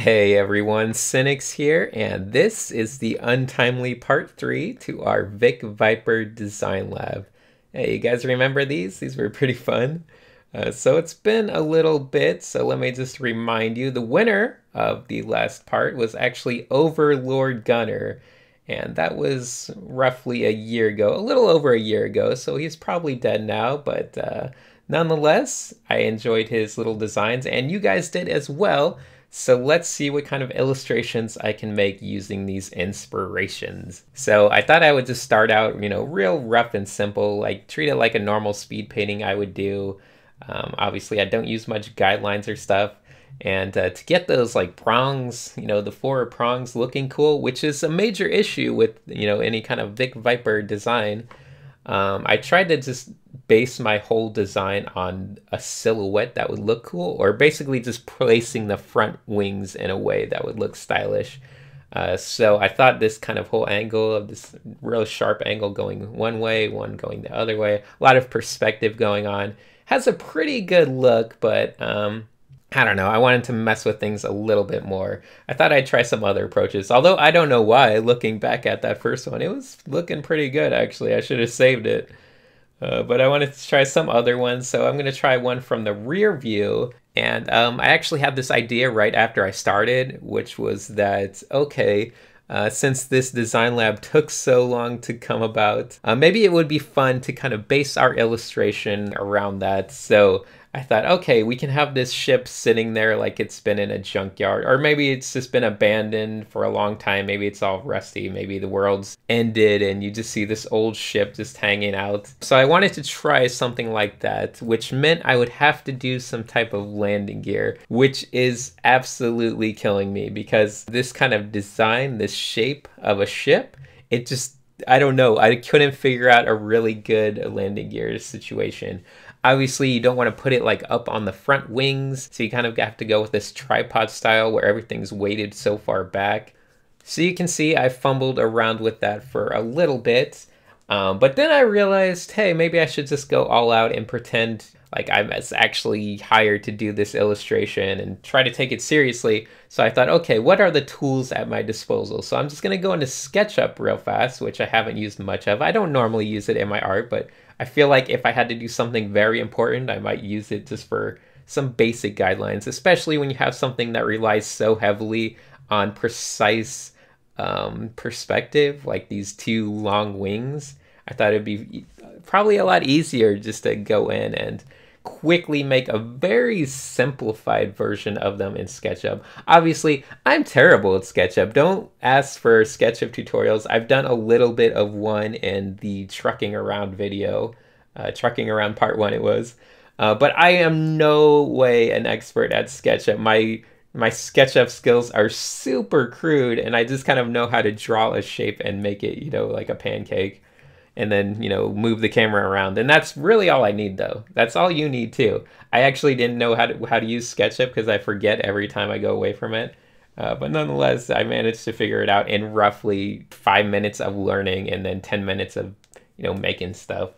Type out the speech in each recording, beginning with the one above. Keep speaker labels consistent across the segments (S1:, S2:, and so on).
S1: Hey everyone, Cynics here, and this is the untimely part three to our Vic Viper Design Lab. Hey, you guys remember these? These were pretty fun. Uh, so it's been a little bit, so let me just remind you, the winner of the last part was actually Overlord Gunner, and that was roughly a year ago, a little over a year ago, so he's probably dead now, but uh, nonetheless, I enjoyed his little designs, and you guys did as well. So let's see what kind of illustrations I can make using these inspirations. So I thought I would just start out, you know, real rough and simple, like treat it like a normal speed painting I would do. Um, obviously, I don't use much guidelines or stuff. And uh, to get those like prongs, you know, the four prongs looking cool, which is a major issue with, you know, any kind of Vic Viper design, um, I tried to just base my whole design on a silhouette that would look cool, or basically just placing the front wings in a way that would look stylish. Uh, so I thought this kind of whole angle of this real sharp angle going one way, one going the other way, a lot of perspective going on, has a pretty good look, but um, I don't know. I wanted to mess with things a little bit more. I thought I'd try some other approaches, although I don't know why, looking back at that first one, it was looking pretty good actually. I should have saved it. Uh, but I wanted to try some other ones, so I'm gonna try one from the rear view. And um, I actually had this idea right after I started, which was that, okay, uh, since this design lab took so long to come about, uh, maybe it would be fun to kind of base our illustration around that. So I thought, okay, we can have this ship sitting there like it's been in a junkyard, or maybe it's just been abandoned for a long time. Maybe it's all rusty. Maybe the world's ended, and you just see this old ship just hanging out. So I wanted to try something like that, which meant I would have to do some type of landing gear, which is absolutely killing me because this kind of design, this shape of a ship, it just I don't know. I couldn't figure out a really good landing gear situation. Obviously, you don't want to put it like up on the front wings, so you kind of have to go with this tripod style where everything's weighted so far back. So you can see I fumbled around with that for a little bit, um, but then I realized, hey, maybe I should just go all out and pretend like I was actually hired to do this illustration and try to take it seriously. So I thought, okay, what are the tools at my disposal? So I'm just gonna go into SketchUp real fast, which I haven't used much of. I don't normally use it in my art, but I feel like if I had to do something very important, I might use it just for some basic guidelines, especially when you have something that relies so heavily on precise um, perspective, like these two long wings. I thought it'd be uh, probably a lot easier just to go in and quickly make a very simplified version of them in SketchUp. Obviously, I'm terrible at SketchUp. Don't ask for SketchUp tutorials. I've done a little bit of one in the trucking around video, uh, trucking around part one it was. Uh, but I am no way an expert at SketchUp. My my SketchUp skills are super crude, and I just kind of know how to draw a shape and make it, you know, like a pancake and then you know move the camera around and that's really all i need though that's all you need too i actually didn't know how to how to use sketchup because i forget every time i go away from it uh, but nonetheless i managed to figure it out in roughly five minutes of learning and then 10 minutes of you know making stuff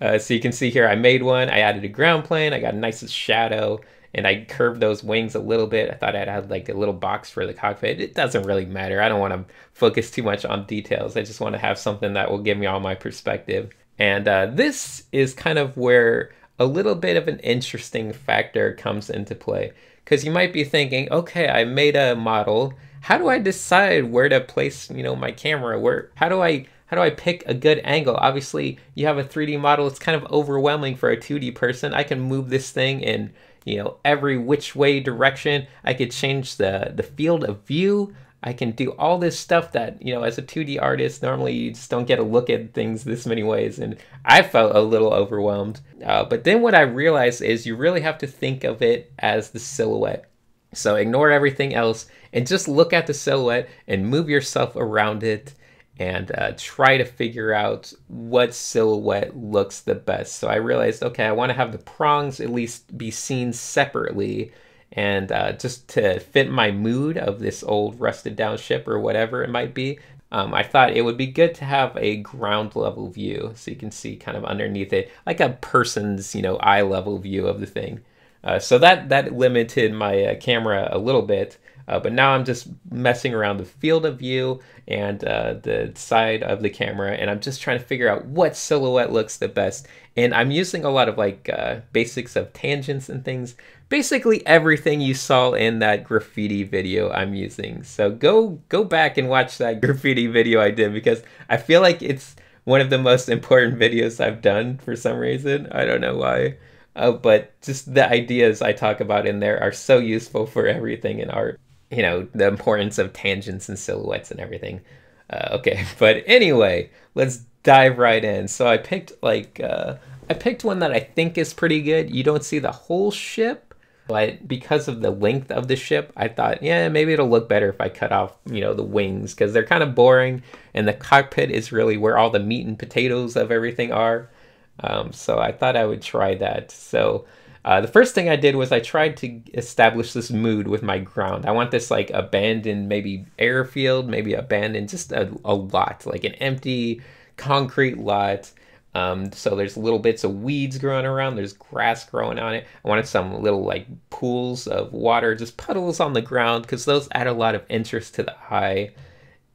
S1: uh, so you can see here i made one i added a ground plane i got a nice shadow and I curved those wings a little bit. I thought I'd have like a little box for the cockpit. It doesn't really matter. I don't want to focus too much on details. I just want to have something that will give me all my perspective. And uh, this is kind of where a little bit of an interesting factor comes into play. Because you might be thinking, okay, I made a model. How do I decide where to place, you know, my camera? Where? How do I how do I pick a good angle? Obviously, you have a 3D model, it's kind of overwhelming for a 2D person. I can move this thing and you know, every which way direction. I could change the, the field of view. I can do all this stuff that, you know, as a 2D artist, normally you just don't get a look at things this many ways. And I felt a little overwhelmed. Uh, but then what I realized is you really have to think of it as the silhouette. So ignore everything else and just look at the silhouette and move yourself around it and uh, try to figure out what silhouette looks the best. So I realized, okay, I want to have the prongs at least be seen separately and uh, just to fit my mood of this old rusted down ship or whatever it might be, um, I thought it would be good to have a ground level view so you can see kind of underneath it, like a person's, you know, eye level view of the thing. Uh, so that that limited my uh, camera a little bit, uh, but now I'm just messing around the field of view and uh, the side of the camera, and I'm just trying to figure out what silhouette looks the best. And I'm using a lot of like uh, basics of tangents and things. Basically everything you saw in that graffiti video I'm using. So go go back and watch that graffiti video I did because I feel like it's one of the most important videos I've done for some reason. I don't know why. Uh, but just the ideas I talk about in there are so useful for everything in art you know, the importance of tangents and silhouettes and everything. Uh, okay, but anyway, let's dive right in. So I picked like uh, I picked one that I think is pretty good. You don't see the whole ship, but because of the length of the ship, I thought, yeah, maybe it'll look better if I cut off, you know, the wings because they're kind of boring, and the cockpit is really where all the meat and potatoes of everything are. Um, so I thought I would try that. So uh, the first thing I did was I tried to establish this mood with my ground. I want this like abandoned, maybe airfield, maybe abandoned, just a, a lot, like an empty concrete lot. Um, so there's little bits of weeds growing around, there's grass growing on it. I wanted some little like pools of water, just puddles on the ground, because those add a lot of interest to the eye.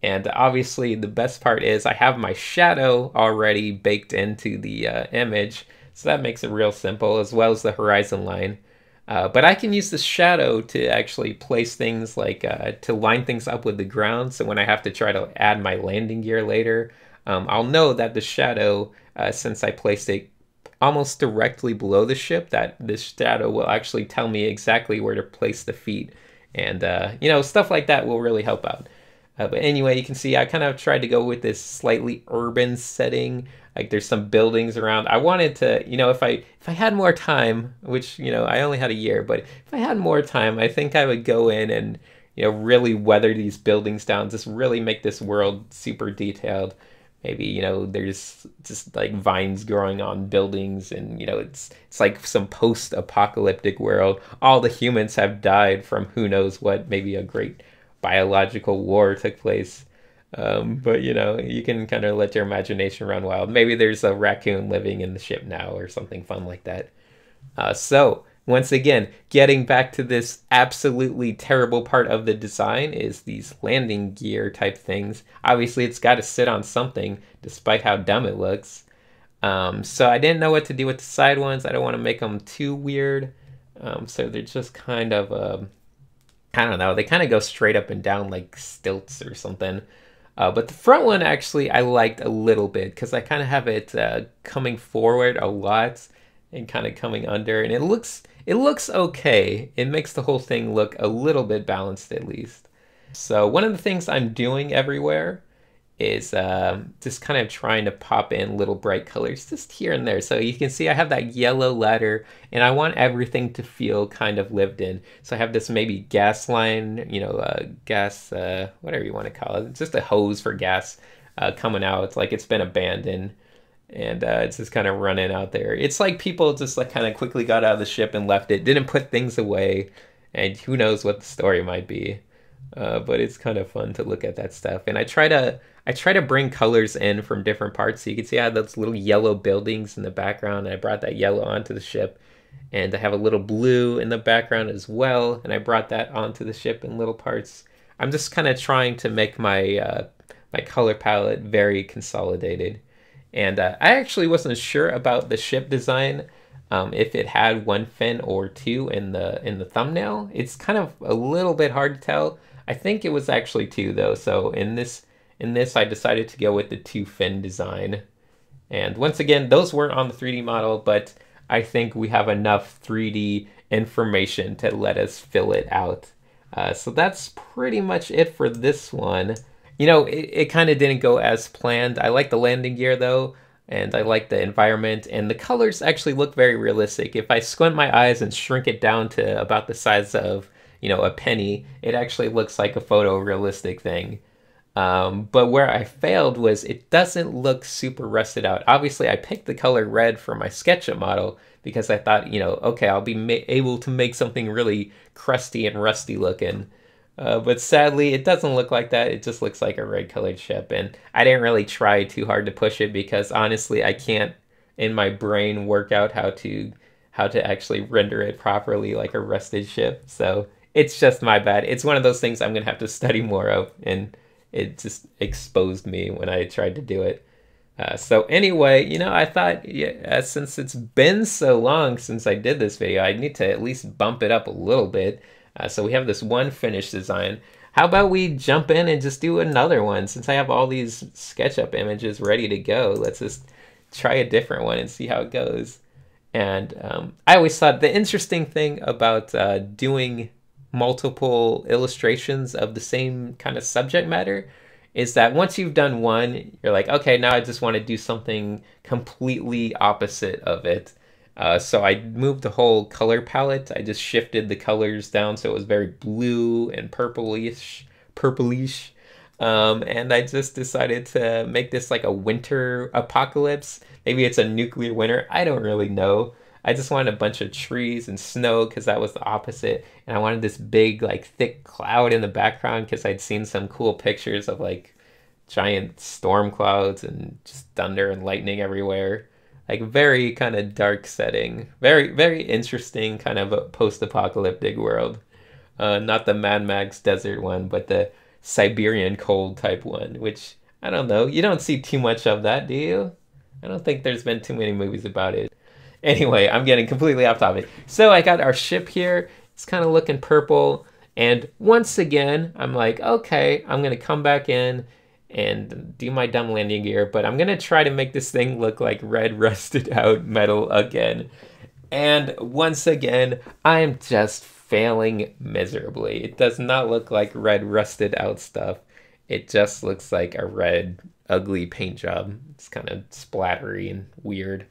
S1: And obviously, the best part is I have my shadow already baked into the uh, image. So that makes it real simple, as well as the horizon line. Uh, but I can use this shadow to actually place things like, uh, to line things up with the ground. So when I have to try to add my landing gear later, um, I'll know that the shadow, uh, since I placed it almost directly below the ship, that this shadow will actually tell me exactly where to place the feet. And, uh, you know, stuff like that will really help out. Uh, but anyway, you can see I kind of tried to go with this slightly urban setting. Like there's some buildings around. I wanted to, you know, if I if I had more time, which you know I only had a year, but if I had more time, I think I would go in and you know really weather these buildings down, just really make this world super detailed. Maybe you know there's just like vines growing on buildings, and you know it's it's like some post-apocalyptic world. All the humans have died from who knows what, maybe a great biological war took place. Um, but you know, you can kind of let your imagination run wild. Maybe there's a raccoon living in the ship now or something fun like that. Uh, so, once again, getting back to this absolutely terrible part of the design is these landing gear type things. Obviously, it's got to sit on something, despite how dumb it looks. Um, so I didn't know what to do with the side ones. I don't want to make them too weird. Um, so they're just kind of a um, I don't know. They kind of go straight up and down like stilts or something. Uh, but the front one actually I liked a little bit because I kind of have it uh, coming forward a lot and kind of coming under and it looks it looks okay. It makes the whole thing look a little bit balanced at least. So one of the things I'm doing everywhere is um, just kind of trying to pop in little bright colors just here and there. So you can see I have that yellow letter and I want everything to feel kind of lived in. So I have this maybe gas line, you know, uh, gas, uh, whatever you want to call it. It's just a hose for gas uh, coming out. It's like it's been abandoned and uh, it's just kind of running out there. It's like people just like kind of quickly got out of the ship and left it, didn't put things away and who knows what the story might be. Uh, but it's kind of fun to look at that stuff. And I try to I try to bring colors in from different parts. So you can see I have those little yellow buildings in the background. I brought that yellow onto the ship. And I have a little blue in the background as well. And I brought that onto the ship in little parts. I'm just kind of trying to make my uh, my color palette very consolidated. And uh, I actually wasn't sure about the ship design. Um, if it had one fin or two in the in the thumbnail, it's kind of a little bit hard to tell I think it was actually two though. So in this in this, I decided to go with the two fin design. And once again, those weren't on the 3D model, but I think we have enough 3D information to let us fill it out. Uh, so that's pretty much it for this one. You know, it, it kind of didn't go as planned. I like the landing gear though, and I like the environment, and the colors actually look very realistic. If I squint my eyes and shrink it down to about the size of you know, a penny. It actually looks like a photorealistic thing. Um, but where I failed was it doesn't look super rusted out. Obviously, I picked the color red for my SketchUp model because I thought, you know, okay, I'll be able to make something really crusty and rusty looking. Uh, but sadly, it doesn't look like that. It just looks like a red colored ship. And I didn't really try too hard to push it because honestly, I can't in my brain work out how to how to actually render it properly like a rusted ship. So it's just my bad. It's one of those things I'm gonna have to study more of, and it just exposed me when I tried to do it. Uh, so anyway, you know, I thought yeah, uh, since it's been so long since I did this video, I need to at least bump it up a little bit. Uh, so we have this one finished design. How about we jump in and just do another one? Since I have all these SketchUp images ready to go, let's just try a different one and see how it goes. And um, I always thought the interesting thing about uh, doing multiple illustrations of the same kind of subject matter is that once you've done one, you're like, okay, now I just want to do something completely opposite of it. Uh, so I moved the whole color palette. I just shifted the colors down so it was very blue and purplish, purplish. Um, and I just decided to make this like a winter apocalypse. Maybe it's a nuclear winter. I don't really know. I just wanted a bunch of trees and snow because that was the opposite. And I wanted this big, like, thick cloud in the background because I'd seen some cool pictures of, like, giant storm clouds and just thunder and lightning everywhere. Like, very kind of dark setting. Very, very interesting kind of a post apocalyptic world. Uh, not the Mad Max desert one, but the Siberian cold type one, which I don't know. You don't see too much of that, do you? I don't think there's been too many movies about it. Anyway, I'm getting completely off topic. So I got our ship here. It's kind of looking purple. And once again, I'm like, okay, I'm gonna come back in and do my dumb landing gear, but I'm gonna try to make this thing look like red rusted out metal again. And once again, I'm just failing miserably. It does not look like red rusted out stuff. It just looks like a red ugly paint job. It's kind of splattery and weird.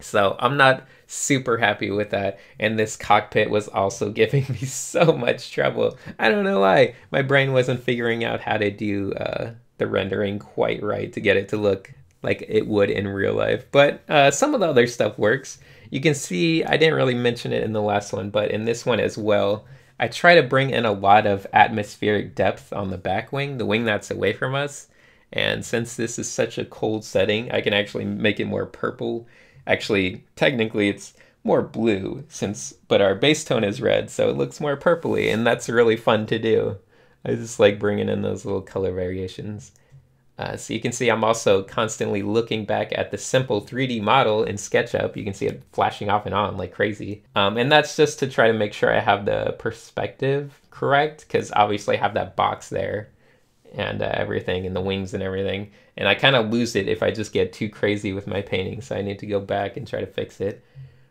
S1: So I'm not super happy with that. And this cockpit was also giving me so much trouble. I don't know why. My brain wasn't figuring out how to do uh, the rendering quite right to get it to look like it would in real life. But uh, some of the other stuff works. You can see, I didn't really mention it in the last one, but in this one as well, I try to bring in a lot of atmospheric depth on the back wing, the wing that's away from us. And since this is such a cold setting, I can actually make it more purple Actually, technically it's more blue since, but our base tone is red, so it looks more purpley, and that's really fun to do. I just like bringing in those little color variations. Uh, so you can see I'm also constantly looking back at the simple 3D model in SketchUp. You can see it flashing off and on like crazy. Um, and that's just to try to make sure I have the perspective correct, because obviously I have that box there and uh, everything and the wings and everything. And I kind of lose it if I just get too crazy with my painting. So I need to go back and try to fix it.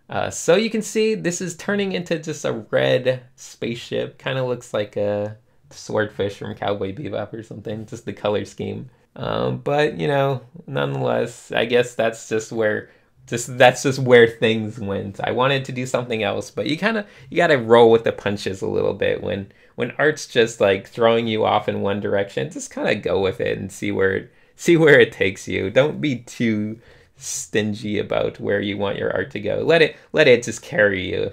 S1: Uh, so you can see this is turning into just a red spaceship. Kind of looks like a swordfish from Cowboy Bebop or something, just the color scheme. Um, but, you know, nonetheless, I guess that's just where just that's just where things went. I wanted to do something else, but you kind of you got to roll with the punches a little bit when when art's just like throwing you off in one direction. Just kind of go with it and see where see where it takes you. Don't be too stingy about where you want your art to go. Let it let it just carry you.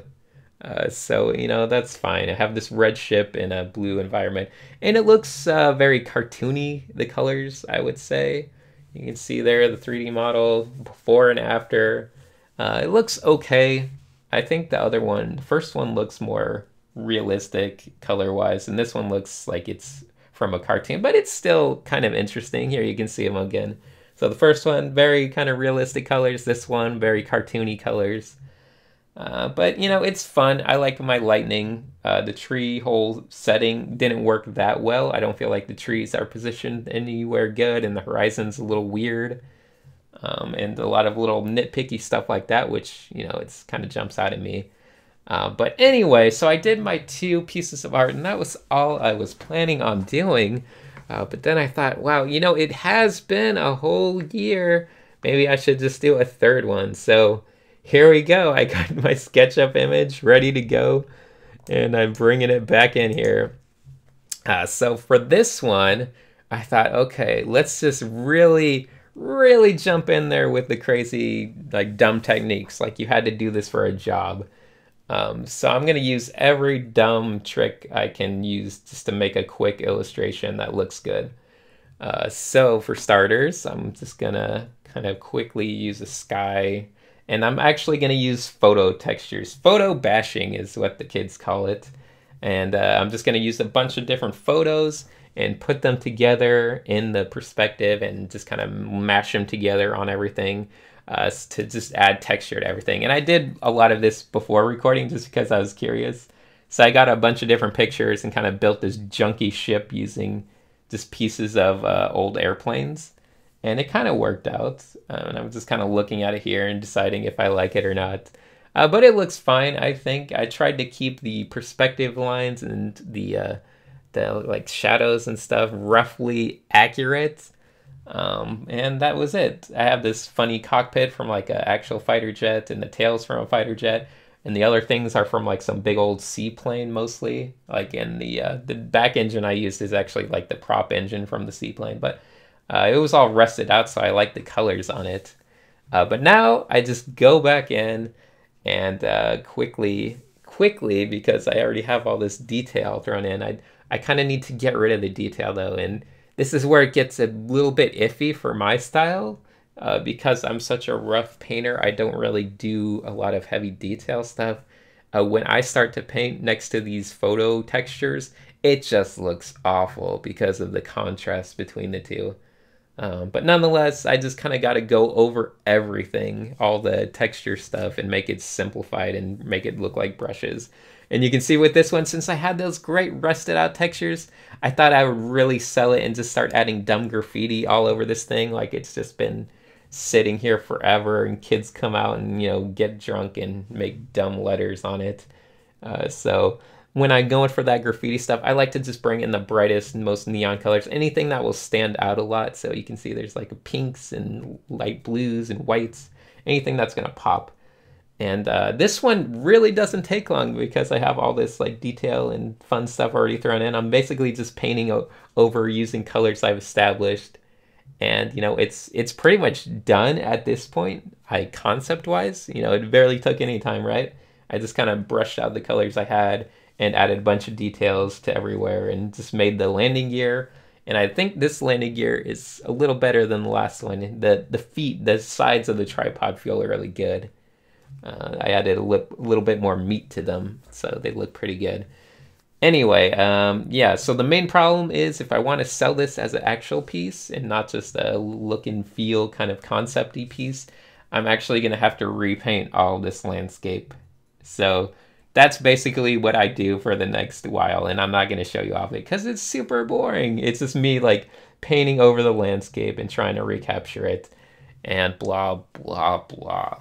S1: Uh, so you know that's fine. I have this red ship in a blue environment, and it looks uh, very cartoony. The colors, I would say. You can see there the 3D model before and after. Uh, it looks okay. I think the other one, the first one looks more realistic color-wise, and this one looks like it's from a cartoon, but it's still kind of interesting. Here you can see them again. So the first one, very kind of realistic colors. This one, very cartoony colors. Uh, but you know, it's fun. I like my lightning. Uh, the tree hole setting didn't work that well. I don't feel like the trees are positioned anywhere good, and the horizon's a little weird, um, and a lot of little nitpicky stuff like that, which you know, it's kind of jumps out at me. Uh, but anyway, so I did my two pieces of art, and that was all I was planning on doing. Uh, but then I thought, wow, you know, it has been a whole year. Maybe I should just do a third one. So here we go. I got my SketchUp image ready to go and I'm bringing it back in here. Uh, so for this one, I thought, okay, let's just really, really jump in there with the crazy, like dumb techniques. Like you had to do this for a job. Um, so I'm gonna use every dumb trick I can use just to make a quick illustration that looks good. Uh, so for starters, I'm just gonna kind of quickly use a sky and I'm actually going to use photo textures. Photo bashing is what the kids call it. And uh, I'm just going to use a bunch of different photos and put them together in the perspective and just kind of mash them together on everything uh, to just add texture to everything. And I did a lot of this before recording just because I was curious. So I got a bunch of different pictures and kind of built this junky ship using just pieces of uh, old airplanes and it kind of worked out. Um, and I'm just kind of looking at it here and deciding if I like it or not. Uh, but it looks fine, I think. I tried to keep the perspective lines and the uh, the like shadows and stuff roughly accurate. Um, and that was it. I have this funny cockpit from like an actual fighter jet, and the tails from a fighter jet, and the other things are from like some big old seaplane mostly. Like in the uh, the back engine I used is actually like the prop engine from the seaplane, but uh, it was all rusted out, so I like the colors on it. Uh, but now I just go back in and uh, quickly, quickly, because I already have all this detail thrown in, I, I kind of need to get rid of the detail though. And this is where it gets a little bit iffy for my style. Uh, because I'm such a rough painter, I don't really do a lot of heavy detail stuff. Uh, when I start to paint next to these photo textures, it just looks awful because of the contrast between the two. Um, but nonetheless, I just kind of got to go over everything, all the texture stuff, and make it simplified and make it look like brushes. And you can see with this one, since I had those great rusted out textures, I thought I would really sell it and just start adding dumb graffiti all over this thing. Like it's just been sitting here forever and kids come out and, you know, get drunk and make dumb letters on it. Uh, so when I go in for that graffiti stuff, I like to just bring in the brightest, most neon colors, anything that will stand out a lot. So you can see there's like pinks and light blues and whites, anything that's gonna pop. And uh, this one really doesn't take long because I have all this like detail and fun stuff already thrown in. I'm basically just painting over using colors I've established. And you know, it's it's pretty much done at this point, I concept wise. You know, it barely took any time, right? I just kind of brushed out the colors I had and added a bunch of details to everywhere and just made the landing gear. And I think this landing gear is a little better than the last one. The the feet, the sides of the tripod feel really good. Uh, I added a lip, little bit more meat to them, so they look pretty good. Anyway, um, yeah, so the main problem is if I want to sell this as an actual piece and not just a look and feel kind of concepty piece, I'm actually going to have to repaint all this landscape. So that's basically what I do for the next while, and I'm not going to show you off it because it's super boring. It's just me like painting over the landscape and trying to recapture it, and blah blah blah.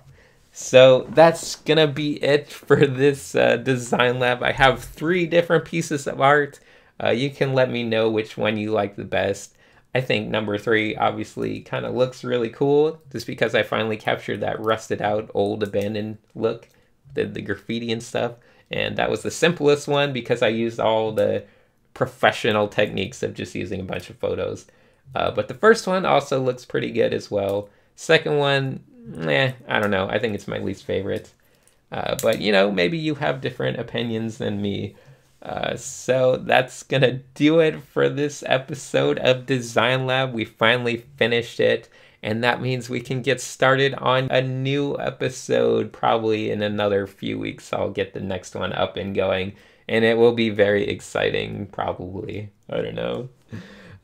S1: So that's gonna be it for this uh, design lab. I have three different pieces of art. Uh, you can let me know which one you like the best. I think number three obviously kind of looks really cool just because I finally captured that rusted out old abandoned look did the graffiti and stuff. And that was the simplest one because I used all the professional techniques of just using a bunch of photos. Uh, but the first one also looks pretty good as well. Second one, eh, I don't know. I think it's my least favorite. Uh, but you know, maybe you have different opinions than me. Uh, so that's gonna do it for this episode of Design Lab. We finally finished it. And that means we can get started on a new episode probably in another few weeks. I'll get the next one up and going. And it will be very exciting, probably. I don't know.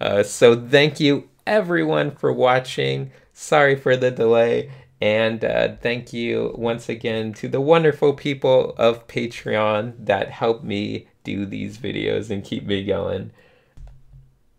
S1: Uh, so thank you everyone for watching. Sorry for the delay. And uh, thank you once again to the wonderful people of Patreon that help me do these videos and keep me going.